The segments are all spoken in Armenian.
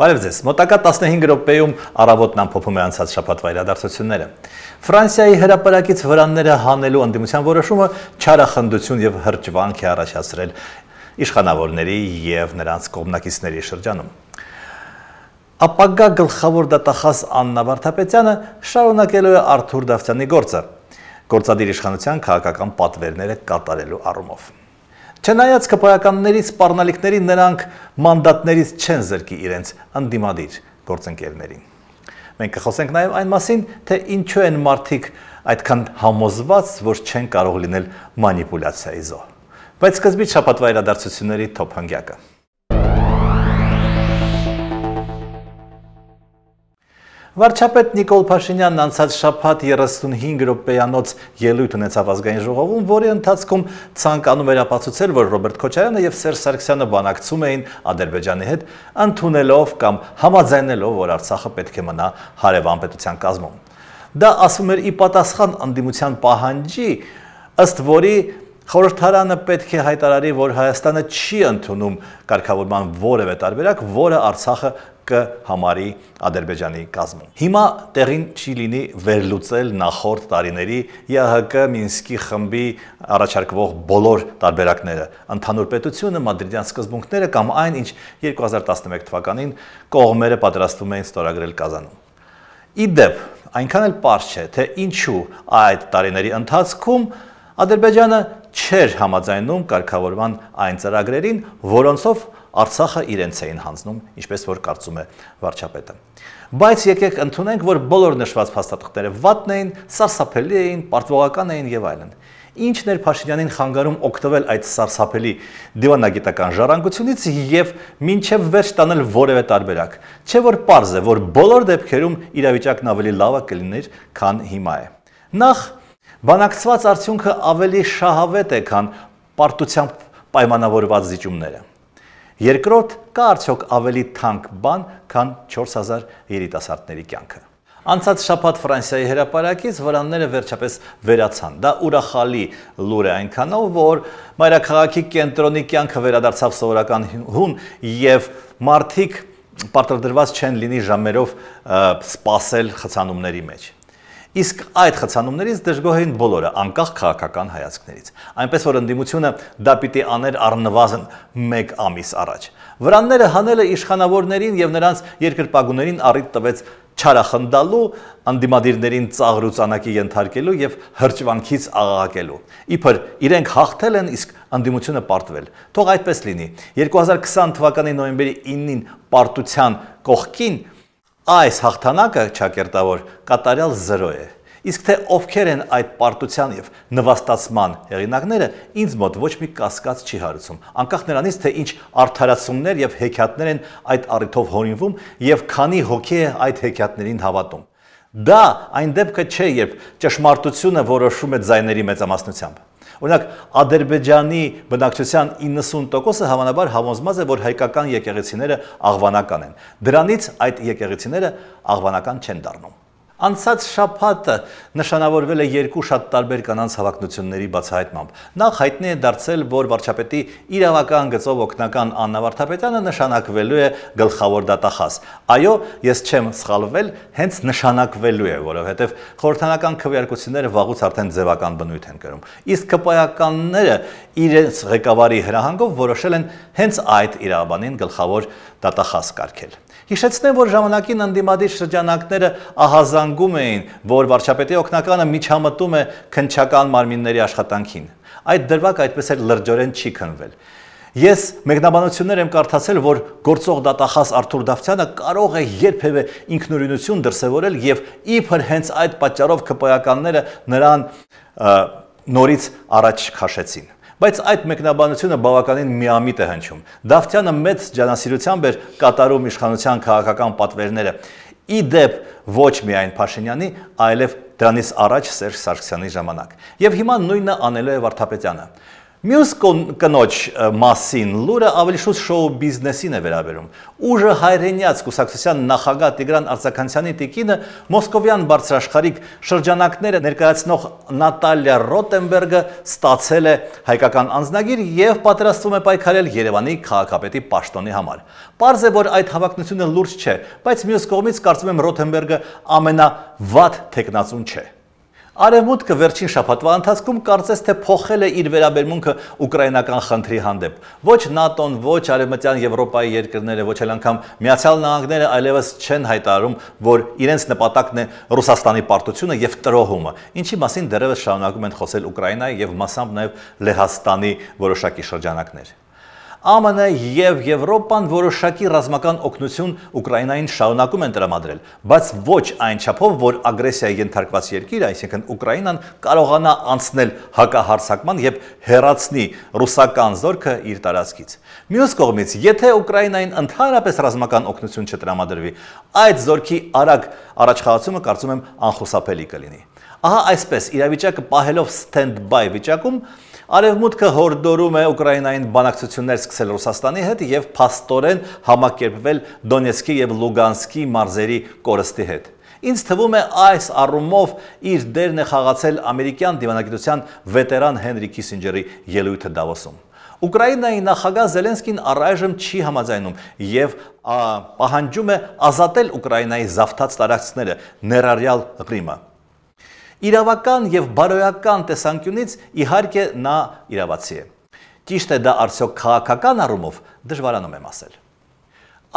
Բարև ձեզ։ Մոտակա 15 րոպեում առավոտն ամփոփում է անցած շաբաթվա իրադարձությունները։ Ֆրանսիայի հրապարակից վրանները հանելու ընդդիմության որոշումը չարախնդություն եւ հրճվանք է առաջացրել իշխանավորների եւ նրանց կողմնակիցների շրջանում։ Ապագա գլխավոր դատախազ Աննա Վարդապետյանը շարունակելու է Արթուր Դավթյանի գործը։ Գործադիր իշխանության քաղաքական պատվերները կատարելու առումով։ Չնայած կպայականների սպարնալիքների նրանք մանդատներից չեն զրկի իրենց անդիմադիր գործընկերներին։ Մենք կխոսենք նաև այն մասին, թե ինչու են մարդիկ այդքան համոզված, որ չեն կարող լինել մանիպուլյացիայի զոհ։ Բայց սկզբից շապատվա իրադարձությունների թոփ հանգյակը։ Վարչապետ Նիկոլ Փաշինյանն անցած շաբաթ 35 րոպեանոց ելույթ ունեցավ ազգային ժողովում, որի ընթացքում ցանկանում էր ապացուցել, որ Ռոբերտ Քոչարյանը եւ Սերժ Սարգսյանը բանակցում էին Ադրբեջանի հետ, ընդունելով կամ համաձայնելով, որ Արցախը պետք է մնա հարևան պետության կազմում։ Դա ասվում էր ի պատասխան անդիմության պահանջի, ըստ որի Խորհրդարանը պետք է հայտարարի, որ Հայաստանը չի ընդունում կարգավորման որևէ տարբերակ, որը Արցախը կհամարի Ադրբեջանի կազմում։ Հիմա տեղին չի լինի վերլուծել նախորդ տարիների ԵՀԿ Մինսկի խմբի առաջարկվող բոլոր տարբերակները, ընդհանուր պետությունը, մադրիդյան սկզբունքները կամ այն, ինչ 2011 թվականին կողմերը պատրաստվում էին ստորագրել Կազանում։ Իդեպ, այնքան էլ པարզ չէ, թե ինչու այդ տարիների ընթացքում Ադրբեջանը չէր համաձայնում կարգավորման այն ծրագրերին, որոնցով Արցախը իրենց էին հանձնում, ինչպես որ կարծում է վարչապետը։ Բայց եկեք ընդունենք, որ բոլոր նշված փաստաթղթերը վատն էին, սարսափելի էին, պարտվողական էին եւ այլն։ Ինչն էր Փաշինյանին խանգարում օգտվել այդ սարսափելի դիվանագիտական ժառանգությունից եւ մինչեւ վերջ տանել որևէ տարբերակ։ Չէ որ པարզ է, որ բոլոր դեպքերում իրավիճակն ավելի լավը կլիներ, քան հիմա է։ Նախ Բանակցված արդյունքը ավելի շահավետ է, քան պարտությամբ պայմանավորված զիջումները։ Երկրորդ կա արդյոք ավելի թանկ բան, քան 4000 երիտասարդների կյանքը։ Անցած շաբաթ Ֆրանսիայի հրապարակից վրանները վերջապես վերացան։ Դա ուրախալի լուր է այնքանով, որ մայրաքաղաքի կենտրոնի կյանքը վերադարձավ սովորական հուն եւ մարդիկ պարտադրված չեն լինի ժամերով սпасել խցանումների մեջ։ Իսկ այդ խցանումներից դժգոհ էին բոլորը, անկախ քաղաքական հայացքներից։ Այնպես որ ընդդիմությունը դա պիտի աներ առնվազն 1 ամիս առաջ։ Վրանները հանելը իշխանավորներին եւ նրանց երկրպագուներին առիթ տվեց չարախնդալու, անդիմադիրներին ծաղրուցանակի ենթարկելու եւ հրճվանքից աղաղակելու։ Իբր իրենք հաղթել են, իսկ անդիմությունը պարտվել։ Թող այդպես լինի։ 2020 թվականի նոյեմբերի 9-ին պարտության կողքին Այս հաղթանակը ճակերտավոր կատարյալ 0 է։ Իսկ թե ովքեր են այդ պարտության եւ նվաստացման հեղինակները, ինձ մոտ ոչ մի կասկած չի հարուցում։ Անկախ նրանից, թե ինչ արդարացումներ եւ հեքիաթներ են այդ առիթով հորինվում եւ քանի հոգի է այդ հեքիաթներին հավատում։ Դա այն դեպքը չէ, երբ ճշմարտությունը որոշում է ձայների մեծամասնությամբ։ Օրինակ Ադրբեջանի բնակչության 90%-ը հավանաբար համոզված է, որ հայկական եկեղեցիները աղվանական են։ Դրանից այդ եկեղեցիները աղվանական չեն դառնում։ Անցած շաբաթը նշանավորվել է երկու շատ տարբեր կանանց հավակնությունների բացահայտմամբ։ Նախ հայտնի է դարձել, որ վարչապետի իրավական գծով օգնական Աննա Վարդապետյանը նշանակվելու է գլխավոր դատախազ։ Այո, ես չեմ սխալվել, հենց նշանակվելու է, որովհետև խորհրդանական քվեարկությունները վաղուց արդեն ձևական բնույթ են կրում։ Իսկ ԿՊԱ-ականները իրենց ղեկավարի հրահանգով որոշել են հենց այդ իրավաբանին գլխավոր դատախազ կարգել։ Հիշեցնեմ, որ ժամանակին ընդդիմադիր շրջանակները ահազանգում էին, որ վարչապետի օգնականը միջամտում է քնչական մարմինների աշխատանքին։ Այդ դրվակ այդպես էլ լրջորեն չի քնվել։ Ես մեկնաբանություններ եմ կարդացել, որ գործող դատախազ Արթուր Դավթյանը կարող է երբևէ ինքնուրույնություն դրսևորել եւ իբր հենց այդ պատճառով ԿՊ-ականները նրան նորից առաջ քաշեցին։ Բայց այդ մեկնաբանությունը բավականին միամիտ է հնչում։ Դավթյանը մեծ ջանասիրությամբ էր կատարում իշխանության քաղաքական պատվերները։ Ի դեպ ոչ միայն Փաշինյանի, այլև դրանից առաջ Սերժ Սարգսյանի ժամանակ։ Եվ հիմա նույնը անելու է Վարդապետյանը։ Մյուս կնոջ մասին լուրը ավելի շուտ շոու բիզնեսին է վերաբերում։ Ուժը հայրենյաց կուսակցության նախագահ Տիգրան Արցականցյանի տիկինը մոսկովյան բարձրաշխարհիկ շրջանակները ներկայացնող Նատալիա Ռոտենբերգը ստացել է հայկական անձնագիր եւ պատրաստվում է պայքարել Երևանի քաղաքապետի պաշտոնի համար։ Պարզ է, որ այդ հավակնությունը լուրջ չէ, բայց մյուս կողմից կարծում եմ Ռոտենբերգը ամենավատ թեկնածուն չէ։ Արևմուտքը վերջին շաբաթվա ընթացքում կարծես թե փոխել է իր վերաբերմունքը ուկրաինական խնդրի հանդեպ։ Ոչ ՆԱՏՕ-ն, ոչ Արևմտյան Եվրոպայի երկրները, ոչ էլ անգամ Միացյալ Նահանգները այլևս չեն հայտարարում, որ իրենց նպատակն է Ռուսաստանի պարտությունը եւ տրոհումը, ինչի մասին դեռևս շարունակում են խոսել Ուկրաինայի եւ մասամբ նաեւ Լեհաստանի որոշակի շրջանակներ։ ԱՄՆ-ը եւ Եվրոպան որոշակի ռազմական օգնություն Ուկրաինային շարունակում են տրամադրել, բայց ոչ այն չափով, որ ագրեսիայի ենթարկված երկիրը, այսինքն Ուկրաինան կարողանա անցնել հակահարցակման եւ հեռացնի ռուսական զորքը իր տարածքից։ Մյուս կողմից, եթե Ուկրաինային ընդհանրապես ռազմական օգնություն չտրամադրվի, այդ զորքի արագ առաջխաղացումը կարծում եմ անխուսափելի կլինի։ Ահա այսպես իրավիճակը պահելով ստենդբայ վիճակում Արևմուտքը հորդորում է Ուկրաինային բանակցություններ սկսել Ռուսաստանի հետ եւ փաստորեն համակերպվել Դոնեցկի եւ Լուգանսկի մարզերի կորստի հետ։ Ինձ թվում է այս առումով իր դերն է խաղացել ամերիկյան դիվանագիտության վետերան Հենրի Քիսինջերի ելույթը Դավոսում։ Ուկրաինայի նախագահ Զելենսկին առայժմ չի համաձայնում եւ պահանջում է ազատել Ուկրաինայի զավթած տարածքները, ներառյալ Ղրիմը։ Իրավական եւ բարոյական տեսանկյունից իհարկե նա իրավացի է։ Ճիշտ է դա արդյոք քաղաքական առումով դժվարանում եմ ասել։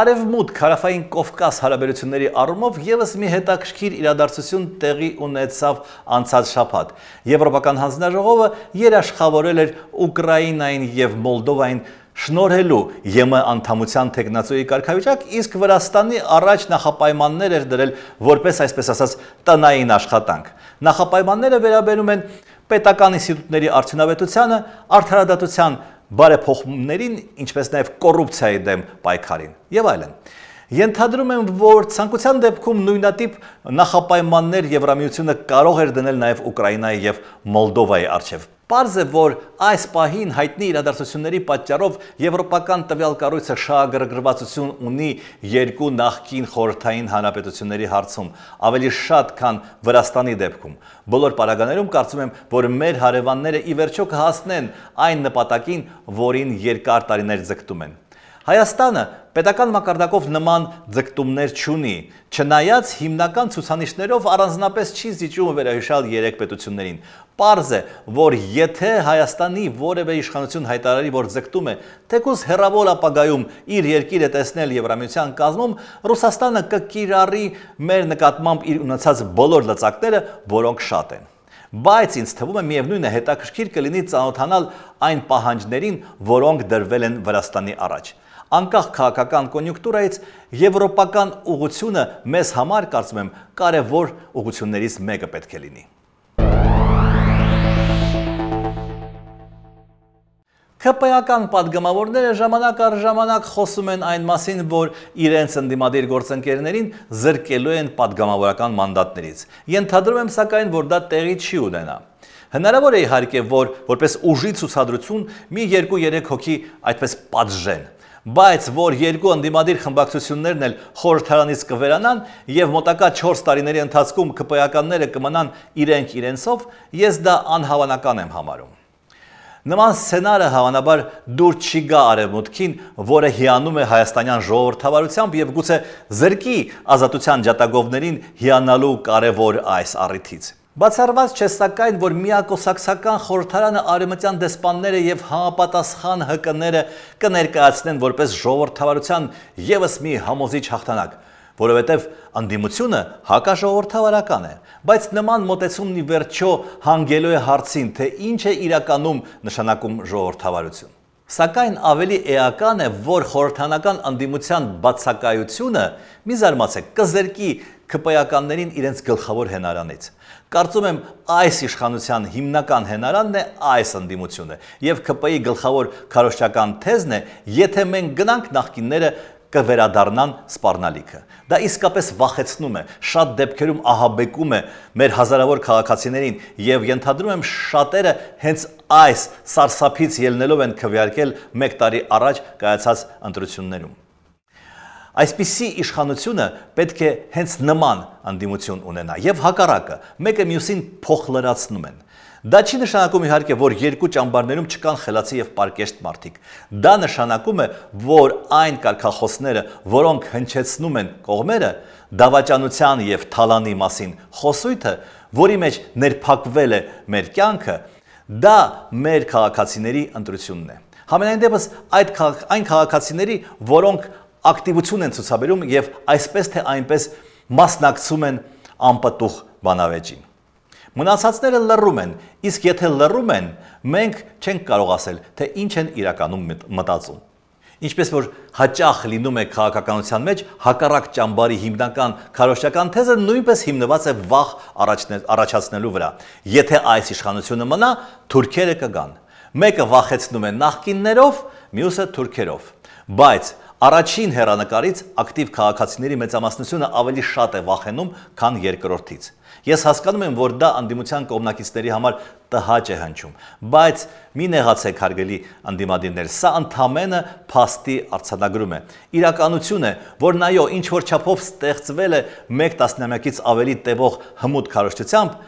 Արևմուտք հարավային Կովկաս հարաբերությունների առումով եւս մի հետաքրքիր իրադարձություն տեղի ունեցավ անցած շաբաթ։ Եվրոպական հանձնաժողովը երաշխավորել էր Ուկրաինային եւ Մոլդովային շնորհելու ԵՄ անդամության տեխնացուի կարգավիճակ, իսկ Վրաստանի առաջ նախապայմաններ էր դրել որպես այսպես ասած տնային աշխատանք։ Նախապայմանները վերաբերում են պետական ինստիտուտների արդյունավետությանը, արդարադատության բարեփոխումներին, ինչպես նաև կոռուպցիայի դեմ պայքարին եւ այլն։ Ենթադրում եմ, որ ցանկության դեպքում նույնատիպ նախապայմաններ Եվրամիությունը կարող էր դնել նաև Ուկրաինայի եւ Մոլդովայի արչեւ։ Պարզ է, որ այս պահին հայտնի իրադարձությունների պատճառով եվրոպական տվյալ կառույցը շահագրգռվածություն ունի երկու նախկին խորհրդային հանրապետությունների հարցում, ավելի շատ, քան Վրաստանի դեպքում։ Բոլոր պարագաներում կարծում եմ, որ մեր հարևանները ի վերջո կհասնեն այն նպատակին, որին երկար տարիներ ձգտում են։ Հայաստանը պետական մակարդակով նման ձգտումներ չունի, չնայած հիմնական ցուցանիշներով առանձնապես չի զիջում վերահիշալ երեք պետություններին։ Պարզ է, որ եթե Հայաստանի որևէ իշխանություն հայտարարի, որ ձգտում է թեկուզ հերավոր ապագայում իր երկիրը տեսնել Եվրամիության կազմում, Ռուսաստանը կկիրառի մեր նկատմամբ իր ունեցած բոլոր լծակները, որոնք շատ են։ Բայց ինձ թվում է միևնույն է հետաքրքիր կլինի ծանոթանալ այն պահանջներին, որոնք դրվել են Վրաստանի առաջ։ Անկախ քաղաքական կոնյուկտուրայից եվրոպական ուղությունը մեզ համար կարծում եմ կարևոր ուղություններից մեկը պետք է լինի։ ԿՊԱ-ական падգամավորները ժամանակ առ ժամանակ խոսում են այն մասին, որ իրենց ընդդիմադիր գործընկերներին զրկելու են падգամավորական մանդատներից։ Ենթադրում եմ սակայն, որ դա տեղի չի ունենա։ Հնարավոր է իհարկե, որ որպես ուժի ցուցադրություն մի 2-3 հոգի այդպես պատժեն, բայց որ երկու ընդդիմադիր խմբակցություններն էլ խորհրդարանից կվերանան եւ մոտակա 4 տարիների ընթացքում ԿՊՀ-ականները կմնան իրենք իրենցով, ես դա անհավանական եմ համարում։ Նման սցենարը հավանաբար դուր չի գա արևմուտքին, որը հիանում է հայաստանյան ժողովրդավարությամբ եւ գուցե զրկի ազատության ջատագովներին հիանալու կարևոր այս առիթից։ Բացառված չէ սակայն, որ միակոսակցական խորհրդարանը արևմտյան դեսպանները եւ համապատասխան ՀԿ-ները կներկայացնեն որպես ժողովրդավարության եւս մի համոզիչ հաղթանակ, որովհետեւ անդիմությունը հակաժողովրդավարական է, բայց նման մտեցումն ի վերջո հանգելու է հարցին, թե ինչ է իրականում նշանակում ժողովրդավարություն։ Սակայն ավելի էական է, որ խորհրդանական անդիմության բացակայությունը մի զարմացեք կզերկի ԿՊ-ականներին իրենց գլխավոր հենարանից։ Կարծում եմ, այս իշխանության հիմնական հենարանն է այս ընդդիմությունը եւ ԿՊ-ի գլխավոր քարոշչական թեզն է, եթե մենք գնանք նախկինները կվերադառնան սպառնալիքը։ Դա իսկապես վախեցնում է, շատ դեպքերում ահաբեկում է մեր հազարավոր քաղաքացիներին եւ ենթադրում եմ շատերը հենց այս սարսափից ելնելով են քվեարկել 1 տարի առաջ կայացած ընտրություններում։ Այսպիսի իշխանությունը պետք է հենց նման անդիմություն ունենա եւ հակառակը, մեկը մյուսին փոխլրացնում են։ Դա չի նշանակում իհարկե, որ երկու ճամբարներում չկան խելացի եւ պարկեշտ մարդիկ։ Դա նշանակում է, որ այն կարկախոսները, որոնք հնչեցնում են կողմերը, դավաճանության եւ թալանի մասին խոսույթը, որի մեջ ներփակվել է մեր կյանքը, դա մեր քաղաքացիների ընտրությունն է։ Համենայն դեպս այդ քաղաք այն քաղաքացիների, որոնք ակտիվություն են ցուցաբերում եւ այսպես թե այնպես մասնակցում են անպտուղ բանավեճին։ Մնացածները լռում են, իսկ եթե լռում են, մենք չենք կարող ասել, թե ինչ են իրականում մտածում։ Ինչպես որ հաճախ լինում է քաղաքականության մեջ, հակառակ ճամբարի հիմնական քարոշչական թեզը նույնպես հիմնված է վախ առաջացնելու վրա։ Եթե այս իշխանությունը մնա, թուրքերը կգան։ Մեկը վախեցնում է նախկիններով, մյուսը թուրքերով։ Բայց Առաջին հերանեկարից ակտիվ քաղաքացիների մեծամասնությունը ավելի շատ է վախենում, քան երկրորդից։ Ես հասկանում եմ, որ դա անդիմության կողմնակիցների համար տհաճ է հնչում, բայց մի նեղացեք հարգելի անդիմադիրներ, սա ընդամենը փաստի արցանագրում է։ Իրականություն է, որն այո, ինչ որ չափով ստեղծվել է 1 տասնամյակից ավելի տևող հմուտ քարոշչությամբ,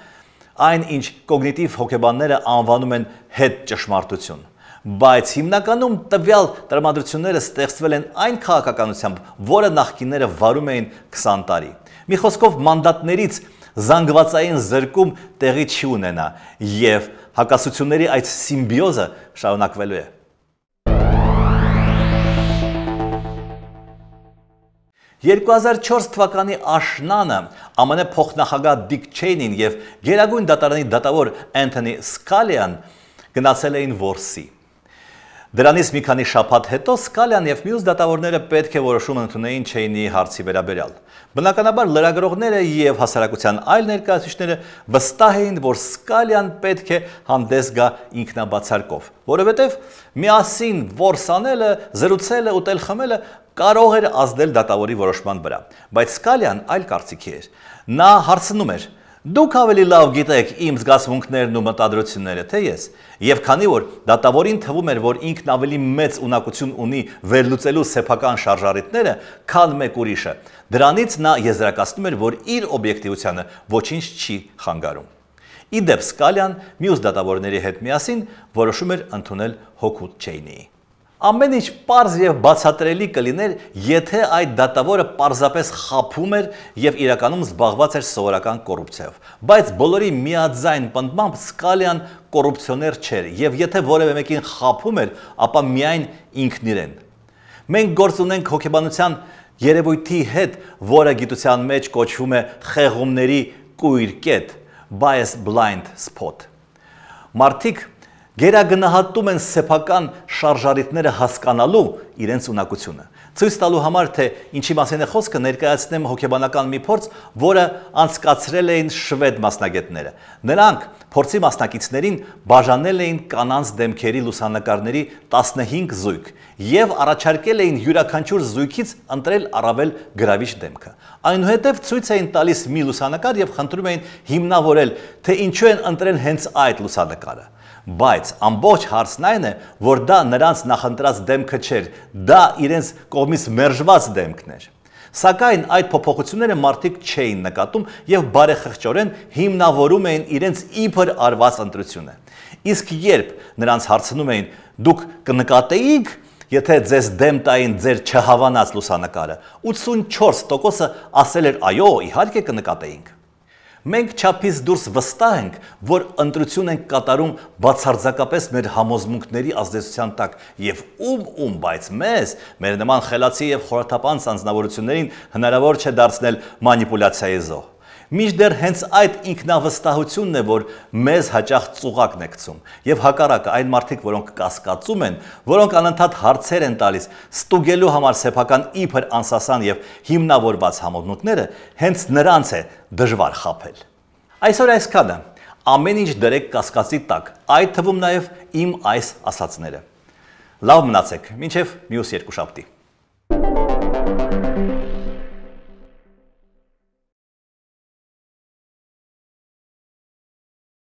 այն ինչ կոգնիտիվ հոգեբանները անվանում են հետ ճշմարտություն բայց հիմնականում տվյալ տրամադրությունները ստեղծվել են այն քաղաքականությամբ, որը նախկինները վարում էին 20 տարի։ Մի խոսքով մանդատներից զանգվածային զրկում տեղի չի ունենա եւ հակասությունների այդ սիմբիոզը շարունակվելու է։ Ե2004 թվականի աշնանը ԱՄՆ փոխնախագահ Դիկ Չեյնին եւ Գերագույն դատարանի դատավոր Անթոնի Սկալիան գնացել էին Որսի։ Դրանից մի քանի շաբաթ հետո Սկալյան եւ մյուս դատավորները պետք է որոշում ընդունեին Չեյնի հարցի վերաբերյալ։ Բնականաբար լրագրողները եւ հասարակության այլ ներկայացուցիչները վստահ էին, որ Սկալյան պետք է հանդես գա ինքնաբացարկով, որովհետեւ միասին ворսանելը, զրուցելը, ուտել խմելը կարող էր ազդել դատավորի որոշման վրա։ Բայց Սկալյան այլ կարծիքի էր։ Նա հարցնում էր. Դուք ավելի լավ գիտեք իմ զգացմունքներն ու մտադրությունները, թե ես։ Եվ քանի որ դատավորին թվում էր, որ ինքն ավելի մեծ ունակություն ունի վերլուծելու սեփական շարժառիթները, քան մեկ ուրիշը, դրանից նա եզրակացնում էր, որ իր օբյեկտիվությունը ոչինչ չի խանգարում։ Իդեպ Սկալյան մյուս դատավորների հետ միասին որոշում էր ընդունել Հոկուտ Չեյնիի։ Ամեն ինչ པարզ եւ բացատրելի կլիներ, եթե այդ դատավորը պարզապես խափում էր եւ իրականում զբաղված էր սովորական կոռուպցիայով։ Բայց բոլորի միաձայն պնդմամբ Սկալյան կոռուպցիոներ չէր եւ եթե որևէ մեկին խափում էր, ապա միայն ինքն իրեն։ Մենք գործ ունենք հոգեբանության երևույթի հետ, որը գիտության մեջ կոչվում է խեղումների կույր կետ, bias blind spot։ Մարդիկ Գերագնահատում են սեփական շարժարիտները հասկանալու իրենց ունակությունը։ Ցույց տալու համար թե ինչի մասին է խոսքը ներկայացնեմ հոգեբանական մի փորձ, որը անցկացրել էին շվեդ մասնագետները։ Նրանք փորձի մասնակիցներին բաժանել էին կանանց դեմքերի լուսանկարների 15 զույգ եւ առաջարկել էին յուրաքանչյուր զույգից ընտրել առավել գրավիչ դեմքը։ Այնուհետև ցույց էին տալիս մի լուսանկար եւ խնդրում էին հիմնավորել, թե ինչու են ընտրել հենց այդ լուսանկարը բայց ամբողջ հարցն այն է, որ դա նրանց նախընտրած դեմքը չէր, դա իրենց կողմից մերժված դեմքն էր։ Սակայն այդ փոփոխությունները մարդիկ չէին նկատում եւ բարեխղճորեն հիմնավորում էին իրենց իբր արված ընտրությունը։ Իսկ երբ նրանց հարցնում էին՝ դուք կնկատեիք, եթե ձեզ դեմ տային ձեր չհավանած լուսանկարը, 84%-ը ասել էր՝ այո, իհարկե կնկատեինք։ Մենք չափից դուրս վստահ ենք, որ ընտրություն ենք կատարում բացարձակապես մեր համոզմունքների ազդեցության տակ եւ ում ում, բայց մեզ, մեր նման խելացի եւ խորաթափանց անձնավորություններին հնարավոր չէ դարձնել մանիպուլյացիայի զոհ։ Միշտ հենց այդ ինքնավստահությունն է, որ մեզ հաճախ ծուղակն է գցում։ Եվ հակառակը այն մարդիկ, որոնք կասկածում են, որոնք անընդհատ հարցեր են տալիս, ստուգելու համար սեփական իբր անսասան եւ հիմնավորված համոզմունքները հենց նրանց է դժվար խაფել։ Այսօր այսքանը։ Ամեն ինչ դրեք կասկածի տակ, այդ թվում նաև իմ այս ասացները։ Լավ մնացեք, մինչև մյուս երկու շաբթի։ Thank you